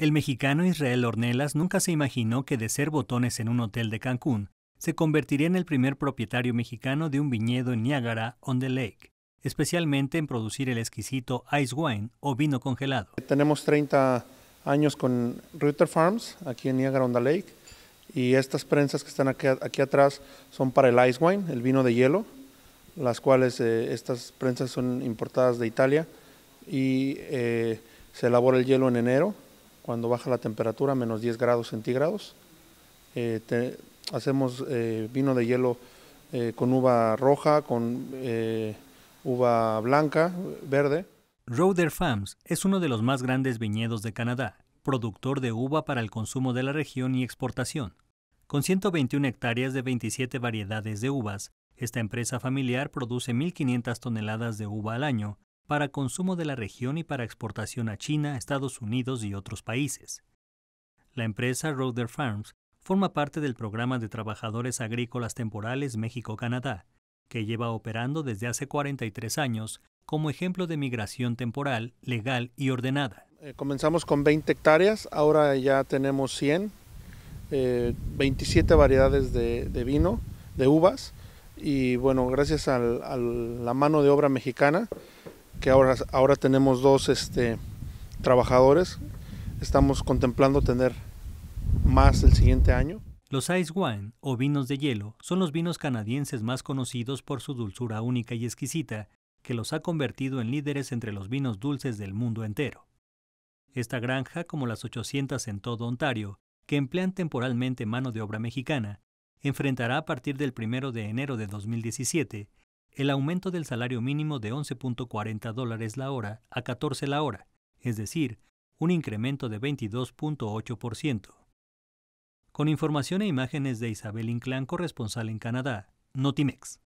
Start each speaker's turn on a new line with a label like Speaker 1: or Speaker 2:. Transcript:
Speaker 1: El mexicano Israel Ornelas nunca se imaginó que de ser botones en un hotel de Cancún, se convertiría en el primer propietario mexicano de un viñedo en Niágara on the Lake, especialmente en producir el exquisito ice wine o vino congelado.
Speaker 2: Tenemos 30 años con Reuter Farms, aquí en Niagara on the Lake, y estas prensas que están aquí, aquí atrás son para el ice wine, el vino de hielo, las cuales eh, estas prensas son importadas de Italia y eh, se elabora el hielo en enero cuando baja la temperatura, menos 10 grados centígrados. Eh, hacemos eh, vino de hielo eh, con uva roja, con uva blanca, verde.
Speaker 1: Roder Farms es uno de los más grandes viñedos de Canadá, productor de uva para el consumo de la región y exportación. Con 121 hectáreas de 27 variedades de uvas, esta empresa familiar produce 1.500 toneladas de uva al año para consumo de la región y para exportación a China, Estados Unidos y otros países. La empresa Rother Farms forma parte del programa de trabajadores agrícolas temporales México-Canadá, que lleva operando desde hace 43 años como ejemplo de migración temporal, legal y ordenada.
Speaker 2: Eh, comenzamos con 20 hectáreas, ahora ya tenemos 100, 27 eh, variedades de, de, vino, de uvas, y bueno, gracias a la mano de obra mexicana, que ahora, ahora tenemos dos este, trabajadores. Estamos contemplando tener más el siguiente año.
Speaker 1: Los ice wine, o vinos de hielo, son los vinos canadienses más conocidos por su dulzura única y exquisita, que los ha convertido en líderes entre los vinos dulces del mundo entero. Esta granja, como las 800 en todo Ontario, que emplean temporalmente mano de obra mexicana, enfrentará a partir del 1 de enero de 2017 el aumento del salario mínimo de 11.40 dólares la hora a 14 la hora, es decir, un incremento de 22.8%. Con información e imágenes de Isabel Inclán, corresponsal en Canadá, Notimex.